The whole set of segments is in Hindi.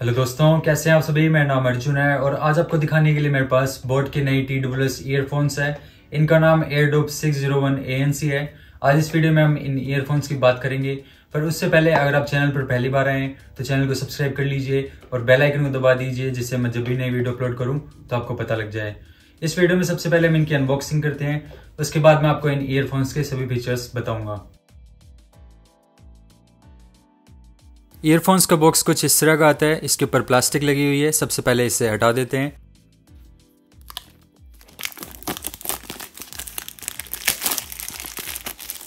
हेलो दोस्तों कैसे हैं आप सभी मेरा नाम अर्जुन है और आज आपको दिखाने के लिए मेरे पास बोट की नई टी डब्ल्यू एस ईयरफोन्स है इनका नाम Air Dope six zero one A N C है आज इस वीडियो में हम इन ईयरफोन्स की बात करेंगे पर उससे पहले अगर आप चैनल पर पहली बार आए हैं तो चैनल को सब्सक्राइब कर लीजिए और बेल आइकन को दबा दीजिए जिससे मैं जब भी नई वीडियो अपलोड करूँ तो आपको पता लग जाए इस वीडियो में सबसे पहले हम इनकी अनबॉक्सिंग करते हैं उसके बाद मैं आपको इन ईयरफोन्स के सभी फीचर्स बताऊँगा ईयरफोन्स का बॉक्स कुछ इस तरह का आता है इसके ऊपर प्लास्टिक लगी हुई है सबसे पहले इसे हटा देते हैं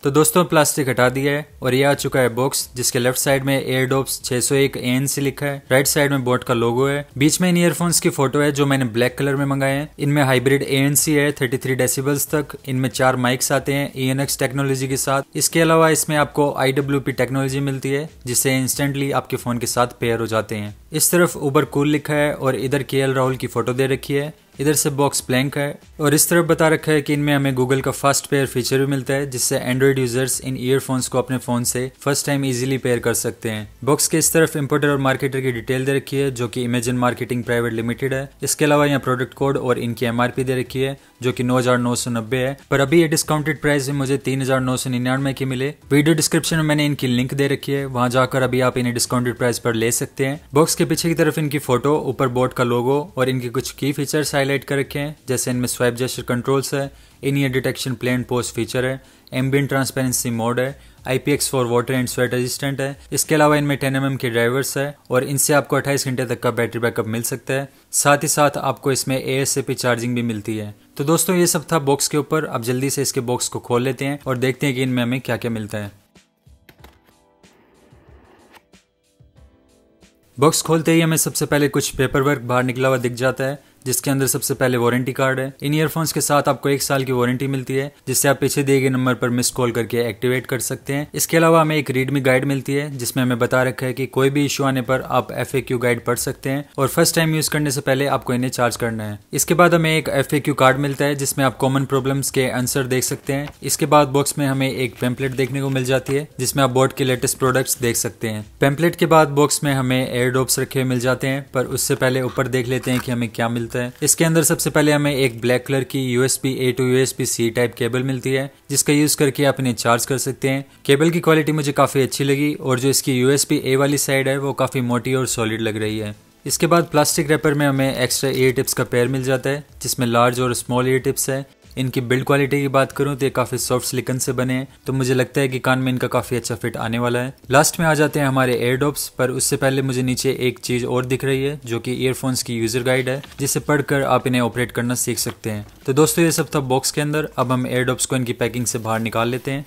तो दोस्तों प्लास्टिक हटा दिया है और ये आ चुका है बॉक्स जिसके लेफ्ट साइड में एयर डोप्स छह सौ एक से लिखा है राइट साइड में बोट का लोगो है बीच में इन ईयरफोन्स की फोटो है जो मैंने ब्लैक कलर में मंगाए हैं इनमें हाइब्रिड एएनसी है 33 डेसीबल्स तक इनमें चार माइक्स आते हैं एक्स e टेक्नोलॉजी के साथ इसके अलावा इसमें आपको पी टेक्नोलॉजी मिलती है जिससे इंस्टेंटली आपके फोन के साथ पेयर हो जाते हैं इस तरफ ऊबर कूल लिखा है और इधर के राहुल की फोटो दे रखी है इधर से बॉक्स ब्लैंक है और इस तरफ बता रखा है कि इनमें हमें गूगल का फर्स्ट पेयर फीचर भी मिलता है जिससे एंड्रॉइड यूजर्स इन ईयरफोन्स को अपने फोन से फर्स्ट टाइम इजीली पेयर कर सकते हैं बॉक्स के इस तरफ इंपोर्टर और मार्केटर की डिटेल दे रखी है जो कि इमेजिन मार्केटिंग प्राइवेट लिमिटेड है इसके अलावा यहाँ प्रोडक्ट कोड और इनकी एम दे रखी है जो कि नौ हजार नौ सौ नब्बे है पर अभी ये डिस्काउंटेड प्राइस मुझे तीन हजार नौ सौ निन्यानवे मिले वीडियो डिस्क्रिप्शन में मैंने इनकी लिंक दे रखी है वहां जाकर अभी आप इन्हें डिस्काउंटेड प्राइस पर ले सकते हैं बॉक्स के पीछे की तरफ इनकी फोटो ऊपर बोर्ड का लोगो और इनके कुछ की फीचर्स हाई हाईलाइट कर रखे हैं जैसे इनमें स्वाइप जेस्टर कंट्रोल्स है in ear detection plain post feature है एम्बियन ट्रांसपेरेंसी मोड है IPX four water and sweat resistant है इसके अलावा इनमें टेन एम के ड्राइवर्स है और इनसे आपको 28 घंटे तक का बैटरी बैकअप मिल सकता है साथ ही साथ आपको इसमें ए चार्जिंग भी मिलती है तो दोस्तों ये सब था बॉक्स के ऊपर अब जल्दी से इसके बॉक्स को खोल लेते हैं और देखते हैं कि इनमें हमें क्या क्या मिलता है बॉक्स खोलते ही हमें सबसे पहले कुछ पेपर वर्क बाहर निकला हुआ दिख जाता है जिसके अंदर सबसे पहले वारंटी कार्ड है इन ईयरफोन्स के साथ आपको एक साल की वारंटी मिलती है जिससे आप पीछे दिए गए नंबर पर मिस कॉल करके एक्टिवेट कर सकते हैं इसके अलावा हमें एक रीडमी गाइड मिलती है जिसमें हमें बता रखा है कि कोई भी इशू आने पर आप एफ गाइड पढ़ सकते हैं और फर्स्ट टाइम यूज करने से पहले आपको इन्हें चार्ज करना है इसके बाद हमें एक एफ कार्ड मिलता है जिसमें आप कॉमन प्रॉब्लम्स के आंसर देख सकते हैं इसके बाद बॉक्स में हमें एक पेम्पलेट देखने को मिल जाती है जिसमें आप बोर्ड के लेटेस्ट प्रोडक्ट्स देख सकते हैं पेम्पलेट के बाद बॉक्स में हमें एयर ड्रॉप्स रखे मिल जाते हैं पर उससे पहले ऊपर देख लेते हैं कि हमें क्या मिलता है होता है इसके अंदर सबसे पहले हमें एक ब्लैक कलर की USB A to USB C type cable मिलती है जिसका यूज करके आप इन्हें चार्ज कर सकते हैं केबल की क्वालिटी मुझे काफी अच्छी लगी और जो इसकी यूएसपी ए वाली साइड है वो काफी मोटी और सॉलिड लग रही है इसके बाद प्लास्टिक रैपर में हमें एक्स्ट्रा ईयर टिप्स का पेयर मिल जाता है जिसमें लार्ज और स्मॉल ईयर टिप्स है इनकी बिल्ड क्वालिटी की बात करूँ तो ये काफ़ी सॉफ्ट सिलिकन से बने हैं तो मुझे लगता है कि कान में इनका काफ़ी अच्छा फिट आने वाला है लास्ट में आ जाते हैं हमारे एयरडोप्स पर उससे पहले मुझे नीचे एक चीज़ और दिख रही है जो की ईयरफोन्स की यूज़र गाइड है जिसे पढ़कर आप इन्हें ऑपरेट करना सीख सकते हैं तो दोस्तों ये सब था बॉक्स के अंदर अब हम एयरडोप्स को इनकी पैकिंग से बाहर निकाल लेते हैं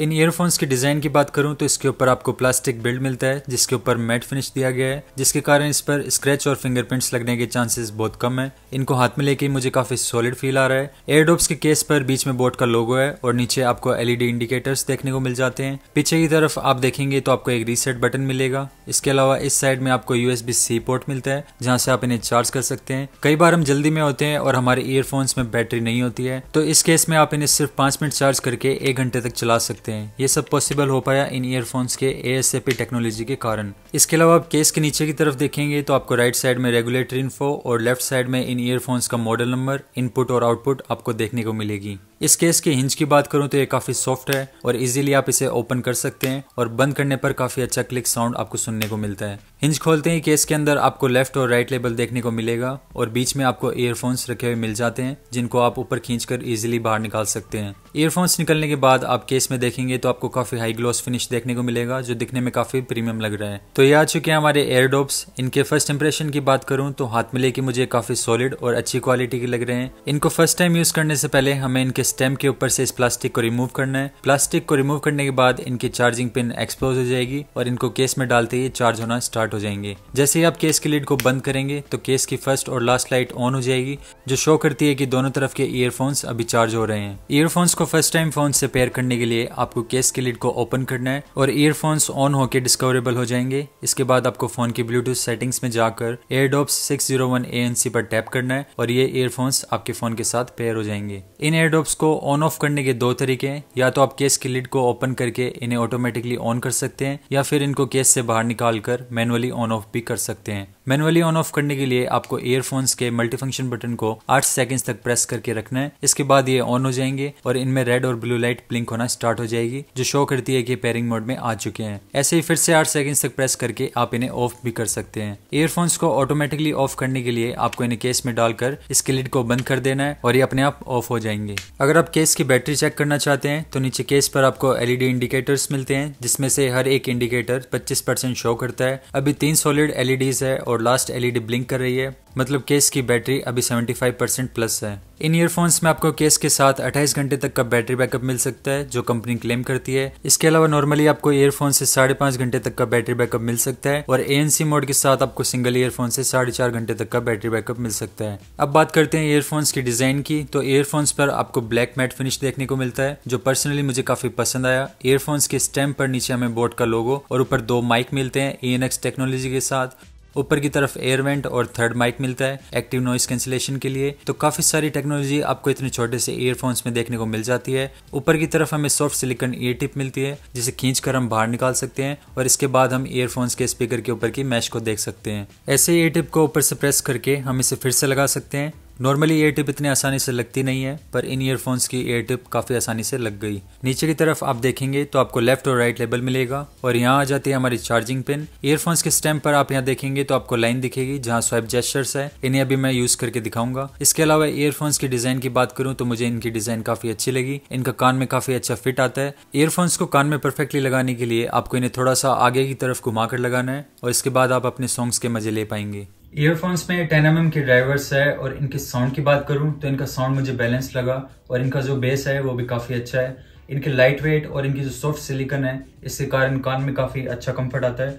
इन ईयरफोन्स की डिज़ाइन की बात करूं तो इसके ऊपर आपको प्लास्टिक बिल्ड मिलता है जिसके ऊपर मैट फिनिश दिया गया है जिसके कारण इस पर स्क्रैच और फिंगरप्रिंट्स लगने के चांसेस बहुत कम है इनको हाथ में लेके मुझे काफी सॉलिड फील आ रहा है एयरडोप्स के केस पर बीच में बोट का लोगो है और नीचे आपको एलईडी इंडिकेटर्स देखने को मिल जाते हैं पीछे की तरफ आप देखेंगे तो आपको एक रीसेट बटन मिलेगा इसके अलावा इस साइड में आपको यूएसबी सी पोर्ट मिलता है जहाँ से आप इन्हें चार्ज कर सकते हैं कई बार हम जल्दी में होते हैं और हमारे ईयरफोन्स में बैटरी नहीं होती है तो इस केस में आप इन्हें सिर्फ पाँच मिनट चार्ज करके एक घंटे तक चला सकते हैं ये सब पॉसिबल हो पाया इन ईयरफोन्स के ए टेक्नोलॉजी के कारण इसके अलावा आप केस के नीचे की तरफ देखेंगे तो आपको राइट साइड में रेगुलेटरी इन्फो और लेफ्ट साइड में इन ईयरफोन्स का मॉडल नंबर इनपुट और आउटपुट आपको देखने को मिलेगी इस केस के हिंज की बात करूँ तो ये काफ़ी सॉफ्ट है और इजीली आप इसे ओपन कर सकते हैं और बंद करने पर काफ़ी अच्छा क्लिक साउंड आपको सुनने को मिलता है हिंज खोलते ही केस के अंदर आपको लेफ्ट और राइट लेबल देखने को मिलेगा और बीच में आपको ईयरफोन्स रखे हुए मिल जाते हैं जिनको आप ऊपर खींचकर इजीली बाहर निकाल सकते हैं ईयरफोन्स निकलने के बाद आप केस में देखेंगे तो आपको काफ़ी हाई ग्लोस फिनिश देखने को मिलेगा जो दिखने में काफ़ी प्रीमियम लग रहा है तो ये आ चुके हैं हमारे एयरडोप्स इनके फर्स्ट इंप्रेशन की बात करूँ तो हाथ में लेके मुझे काफ़ी सॉलिड और अच्छी क्वालिटी के लग रहे हैं इनको फर्स्ट टाइम यूज़ करने से पहले हमें इनके स्टेम के ऊपर से इस प्लास्टिक को रिमूव करना है प्लास्टिक को रिमूव करने के बाद इनकी चार्जिंग पिन एक्सप्लोज हो जाएगी और इनको केस में डालते ही चार्ज होना स्टार्ट हो जाएंगे जैसे ही आप केस की लीड को बंद करेंगे तो केस की फर्स्ट और लास्ट लाइट ऑन हो जाएगी जो शो करती है कि दोनों तरफ के ईयरफोन्स अभी चार्ज हो रहे हैं ईयरफोन्स को फर्स्ट टाइम फोन से पेयर करने के लिए आपको केस की लीड को ओपन करना है और ईयरफोन्स ऑन होकर डिस्कवरेबल हो जाएंगे इसके बाद आपको फोन की ब्लूटूथ सेटिंग्स में जाकर एयरडोप्स सिक्स जीरो वन पर टैप करना है और ये ईयरफोन्स आपके फोन के साथ पेयर हो जाएंगे इन एयरडोप्स लॉक्स को ऑन ऑफ करने के दो तरीके हैं या तो आप केस की लिड को ओपन करके इन्हें ऑटोमेटिकली ऑन कर सकते हैं या फिर इनको केस से बाहर निकाल कर मैनुअली ऑन ऑफ भी कर सकते हैं मैनुअली ऑन ऑफ करने के लिए आपको ईयरफोन्स के मल्टीफंक्शन बटन को आठ सेकेंड्स तक प्रेस करके रखना है इसके बाद ये ऑन हो जाएंगे और इनमें रेड और ब्लू लाइट ब्लिंक होना स्टार्ट हो जाएगी जो शो करती है कि पेयरिंग मोड में आ चुके हैं ऐसे ही फिर से आठ सेकेंड्स तक प्रेस करके आप इन्हें ऑफ भी कर सकते हैं ईयरफोन्स को ऑटोमेटिकली ऑफ करने के लिए आपको इन्हें केस में डालकर इसके लिड को बंद कर देना है और ये अपने आप ऑफ हो जाएंगे अगर आप केस की बैटरी चेक करना चाहते हैं तो नीचे केस पर आपको एलईडी इंडिकेटर्स मिलते हैं जिसमें से हर एक इंडिकेटर 25 परसेंट शो करता है अभी तीन सॉलिड एलईडीज है और लास्ट एलईडी ब्लिंक कर रही है मतलब केस की बैटरी अभी 75 परसेंट प्लस है इन ईयरफोन्स में आपको केस के साथ 28 घंटे तक का बैटरी बैकअप मिल सकता है जो कंपनी क्लेम करती है इसके अलावा नॉर्मली आपको ईयरफोन से साढ़े पांच घंटे तक का बैटरी बैकअप मिल सकता है और ए मोड के साथ आपको सिंगल ईयरफोन से साढ़े चार घंटे तक का बैटरी बैकअप मिल सकता है अब बात करते हैं ईयरफोन्स की डिजाइन की तो ईयरफोन्स पर आपको ब्लैक मैट फिनिश देखने को मिलता है जो पर्सनली मुझे काफी पसंद आया ईयरफोन्स के स्टेम पर नीचे हमें बोट का लोगो और ऊपर दो माइक मिलते हैं ई e टेक्नोलॉजी के साथ ऊपर की तरफ एयर वेंट और थर्ड माइक मिलता है एक्टिव नॉइस कैंसिलेशन के लिए तो काफी सारी टेक्नोलॉजी आपको इतने छोटे से ईयरफोन्स में देखने को मिल जाती है ऊपर की तरफ हमें सॉफ्ट सिलिकन ईयर टिप मिलती है जिसे खींच कर हम बाहर निकाल सकते हैं और इसके बाद हम ईयरफोन्स के स्पीकर के ऊपर की मैश को देख सकते हैं ऐसे ईयर टिप को ऊपर से प्रेस करके हम इसे फिर से लगा सकते हैं नॉर्मली एयर टिप इतनी आसानी से लगती नहीं है पर इन ईयरफोन्स की एयर टिप काफ़ी आसानी से लग गई नीचे की तरफ आप देखेंगे तो आपको लेफ्ट और राइट लेबल मिलेगा और यहाँ आ जाती है हमारी चार्जिंग पिन ईयरफोन्स के स्टेम पर आप यहाँ देखेंगे तो आपको लाइन दिखेगी जहाँ स्वाइप जेस्टर्स है इन्हें अभी मैं यूज करके दिखाऊंगा इसके अलावा ईयरफोन्स की डिजाइन की बात करूँ तो मुझे इनकी डिजाइन काफ़ी अच्छी लगी इनका कान में काफ़ी अच्छा फिट आता है ईयरफोन्स को कान में परफेक्टली लगाने के लिए आपको इन्हें थोड़ा सा आगे की तरफ घुमा लगाना है और इसके बाद आप अपने सॉन्ग्स के मजे ले पाएंगे ईयरफोन्स में टेन एम के ड्राइवर्स है और इनके साउंड की बात करूँ तो इनका साउंड मुझे बैलेंस लगा और इनका जो बेस है वो भी काफ़ी अच्छा है इनके लाइट वेट और इनकी जो सॉफ्ट सिलिकन है इसके कारण कान में काफ़ी अच्छा कंफर्ट आता है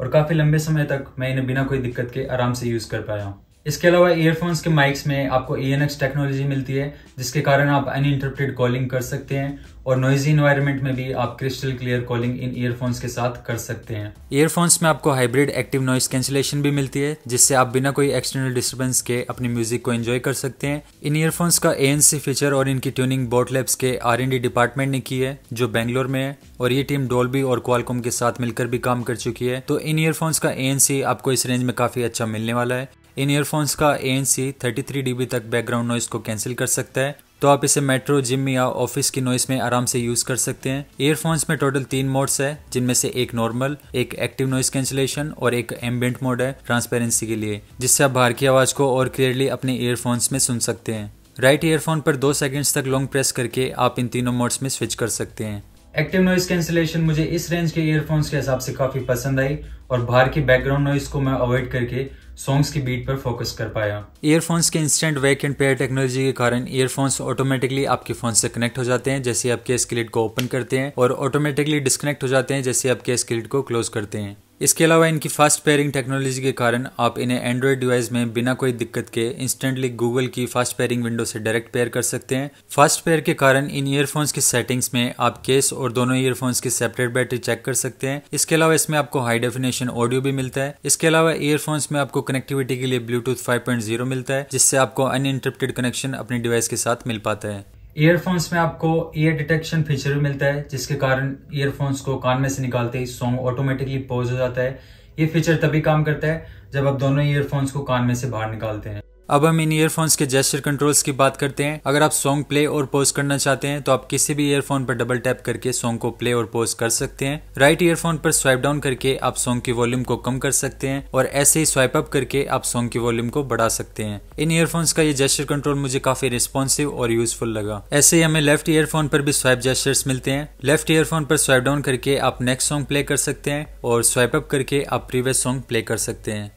और काफ़ी लंबे समय तक मैं इन्हें बिना कोई दिक्कत के आराम से यूज़ कर पाया हूँ इसके अलावा ईयरफोन्स के माइक्स में आपको ए टेक्नोलॉजी मिलती है जिसके कारण आप अन इंटरप्टेड कॉलिंग कर सकते हैं और नॉइजी इन्वायरमेंट में भी आप क्रिस्टल क्लियर कॉलिंग इन ईयरफोन्स के साथ कर सकते हैं ईयरफोन्स में आपको हाइब्रिड एक्टिव नॉइस कैंसिलेशन भी मिलती है जिससे आप बिना कोई एक्सटर्नल डिस्टर्बेंस के अपने म्यूजिक को एंजॉय कर सकते हैं इन ईयरफोन्स का ए फीचर और इनकी ट्यूनिंग बोट लैब्स के आर डिपार्टमेंट ने की है जो बेंगलोर में है और ये टीम डोल्बी और क्वालकॉम के साथ मिलकर भी काम कर चुकी है तो इन ईयरफोन्स का ए आपको इस रेंज में काफी अच्छा मिलने वाला है इन ईयरफोन्स का A N C thirty three तक बैकग्राउंड नॉइस को कैंसिल कर सकता है तो आप इसे मेट्रो जिम या ऑफिस की नॉइस में आराम से यूज कर सकते हैं ईयरफोन्स में टोटल तीन मोड्स है जिनमें से एक नॉर्मल एक एक्टिव नॉइस कैंसिलेशन और एक एम्बेंट मोड है ट्रांसपेरेंसी के लिए जिससे आप बाहर की आवाज को और क्लियरली अपने ईयरफोन्स में सुन सकते हैं राइट ईयरफोन पर दो सेकेंड्स तक लॉन्ग प्रेस करके आप इन तीनों मोड्स में स्विच कर सकते हैं एक्टिव नॉइस कैंसिलेशन मुझे इस रेंज के ईयरफोन्स के हिसाब से काफी पसंद आई और बाहर की बैकग्राउंड नॉइस को मैं अवॉइड करके सॉन्ग्स की बीट पर फोकस कर पाया ईयरफोन्स के instant wake and pair technology के कारण ईयरफोन्स ऑटोमेटिकली आपके फोन से कनेक्ट हो जाते हैं जैसे आप केस किलिट को ओपन करते हैं और ऑटोमेटिकली डिस्कनेक्ट हो जाते हैं जैसे आप केस किलिट को क्लोज करते हैं इसके अलावा इनकी फास्ट पेयरिंग टेक्नोलॉजी के कारण आप इन्हें एंड्रॉयड डिवाइस में बिना कोई दिक्कत के इंस्टेंटली गूगल की फास्ट पेयरिंग विंडो से डायरेक्ट पेयर कर सकते हैं फास्ट पेयर के कारण इन ईयरफोन्स की सेटिंग्स में आप केस और दोनों ईयरफोन्स की सेपरेट बैटरी चेक कर सकते हैं इसके अलावा इसमें आपको हाई डेफिनेशन ऑडियो भी मिलता है इसके अलावा ईयरफोन्स में आपको कनेक्टिविटी के लिए ब्लूटूथ फाइव मिलता है जिससे आपको अनइंटरप्टेड कनेक्शन अपने डिवाइस के साथ मिल पाता है ईयरफोन्स में आपको ईयर डिटेक्शन फीचर भी मिलता है जिसके कारण ईयरफोन्स को कान में से निकालते ही सॉन्ग ऑटोमेटिकली पॉज हो जाता है ये फीचर तभी काम करता है जब आप दोनों ईयरफोन्स को कान में से बाहर निकालते हैं अब हम इन ईयरफोन्स के जेस्टर कंट्रोल्स की बात करते हैं अगर आप सॉन्ग प्ले और पोज करना चाहते हैं तो आप किसी भी ईयरफोन पर डबल टैप करके सॉन्ग को प्ले और पोज कर सकते हैं राइट ईयरफोन पर स्वाइप डाउन करके आप सॉन्ग की वॉल्यूम को कम कर सकते हैं और ऐसे ही स्वाइप अप करके आप सॉन्ग की वॉल्यूम को बढ़ा सकते हैं इन ईयरफोन्स का ये जेस्टर कंट्रोल मुझे काफी रिस्पॉन्सिव और यूजफुल लगा ऐसे ही हमें लेफ्ट ईयरफोन पर भी स्वाइप जेस्टर्स मिलते हैं लेफ्ट ईयरफोन पर स्वाइप डाउन करके आप नेक्स्ट सॉन्ग प्ले कर सकते हैं और स्वाइप अप करके आप प्रीवियस सॉन्ग प्ले कर सकते हैं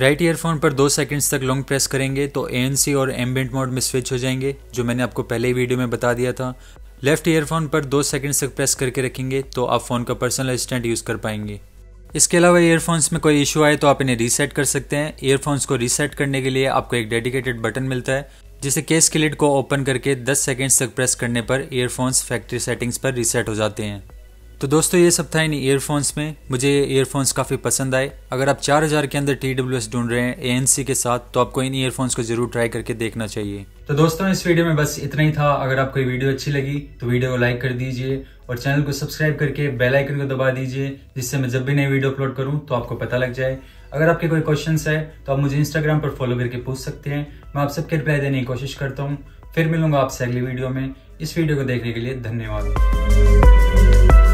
राइट ईयरफोन पर दो सेकंड्स तक लॉन्ग प्रेस करेंगे तो ए और एम्बेंट मोड में स्विच हो जाएंगे जो मैंने आपको पहले ही वीडियो में बता दिया था लेफ्ट ईयरफोन पर दो सेकंड्स तक प्रेस करके रखेंगे तो आप फ़ोन का पर्सनल असिस्टेंट यूज़ कर पाएंगे इसके अलावा ईयरफोन्स में कोई इशू आए तो आप इन्हें रीसेट कर सकते हैं ईयरफोन्स को रीसेट करने के लिए आपको एक डेडिकेटेड बटन मिलता है जिसे केस किलिट लिड को ओपन करके 10 सेकेंड्स तक प्रेस करने पर ईयरफोन्स फैक्ट्री सेटिंग्स पर रीसेट हो जाते हैं तो दोस्तों ये सब था इन ईयरफोन्स में मुझे ये ईयरफोन्स काफ़ी पसंद आए अगर आप 4000 के अंदर टी डब्ल्यू एस ढूंढ रहे हैं ए एन सी के साथ तो आपको इन ईयरफोन्स को जरूर ट्राई करके देखना चाहिए तो दोस्तों इस वीडियो में बस इतना ही था अगर आपको ये वीडियो अच्छी लगी तो वीडियो को लाइक कर दीजिए और चैनल को सब्सक्राइब करके बेल आइकन को दबा दीजिए जिससे मैं जब भी नई वीडियो अपलोड करूँ तो आपको पता लग जाए अगर आपके कोई क्वेश्चन है तो आप मुझे इंस्टाग्राम पर फॉलो करके पूछ सकते हैं मैं आप सबके रिप्लाई देने की कोशिश करता हूँ फिर मिलूंगा आपसे अगली वीडियो में इस वीडियो को देखने के लिए धन्यवाद